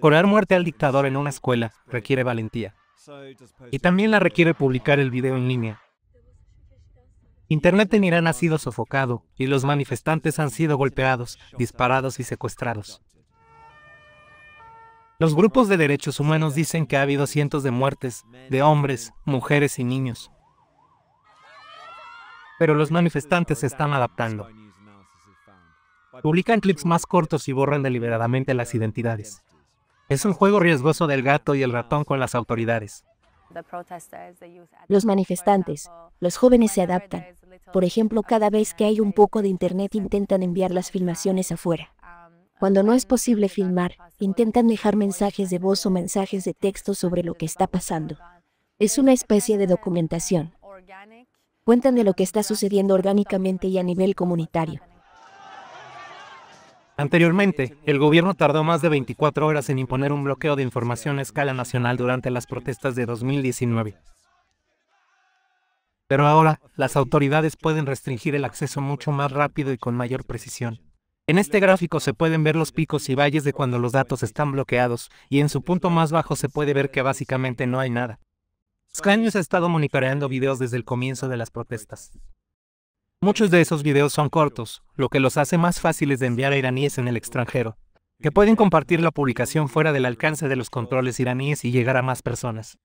Corear muerte al dictador en una escuela requiere valentía. Y también la requiere publicar el video en línea. Internet en Irán ha sido sofocado y los manifestantes han sido golpeados, disparados y secuestrados. Los grupos de derechos humanos dicen que ha habido cientos de muertes de hombres, mujeres y niños. Pero los manifestantes se están adaptando. Publican clips más cortos y borran deliberadamente las identidades. Es un juego riesgoso del gato y el ratón con las autoridades. Los manifestantes, los jóvenes se adaptan. Por ejemplo, cada vez que hay un poco de internet intentan enviar las filmaciones afuera. Cuando no es posible filmar, intentan dejar mensajes de voz o mensajes de texto sobre lo que está pasando. Es una especie de documentación. Cuentan de lo que está sucediendo orgánicamente y a nivel comunitario. Anteriormente, el gobierno tardó más de 24 horas en imponer un bloqueo de información a escala nacional durante las protestas de 2019. Pero ahora, las autoridades pueden restringir el acceso mucho más rápido y con mayor precisión. En este gráfico se pueden ver los picos y valles de cuando los datos están bloqueados, y en su punto más bajo se puede ver que básicamente no hay nada. Sky News ha estado monitoreando videos desde el comienzo de las protestas. Muchos de esos videos son cortos, lo que los hace más fáciles de enviar a iraníes en el extranjero, que pueden compartir la publicación fuera del alcance de los controles iraníes y llegar a más personas.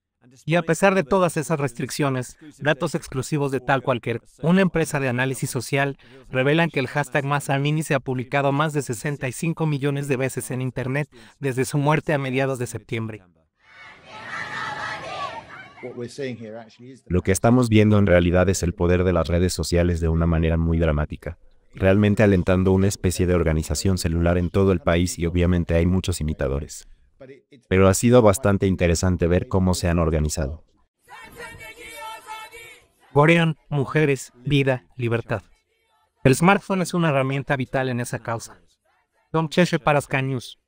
Y a pesar de todas esas restricciones, datos exclusivos de Tal Cualquier, una empresa de análisis social, revelan que el hashtag MassAmini se ha publicado más de 65 millones de veces en Internet desde su muerte a mediados de septiembre. Lo que estamos viendo en realidad es el poder de las redes sociales de una manera muy dramática, realmente alentando una especie de organización celular en todo el país y obviamente hay muchos imitadores. Pero ha sido bastante interesante ver cómo se han organizado. Gorean, mujeres, vida, libertad. El smartphone es una herramienta vital en esa causa. Tom Cheshire para Sky News.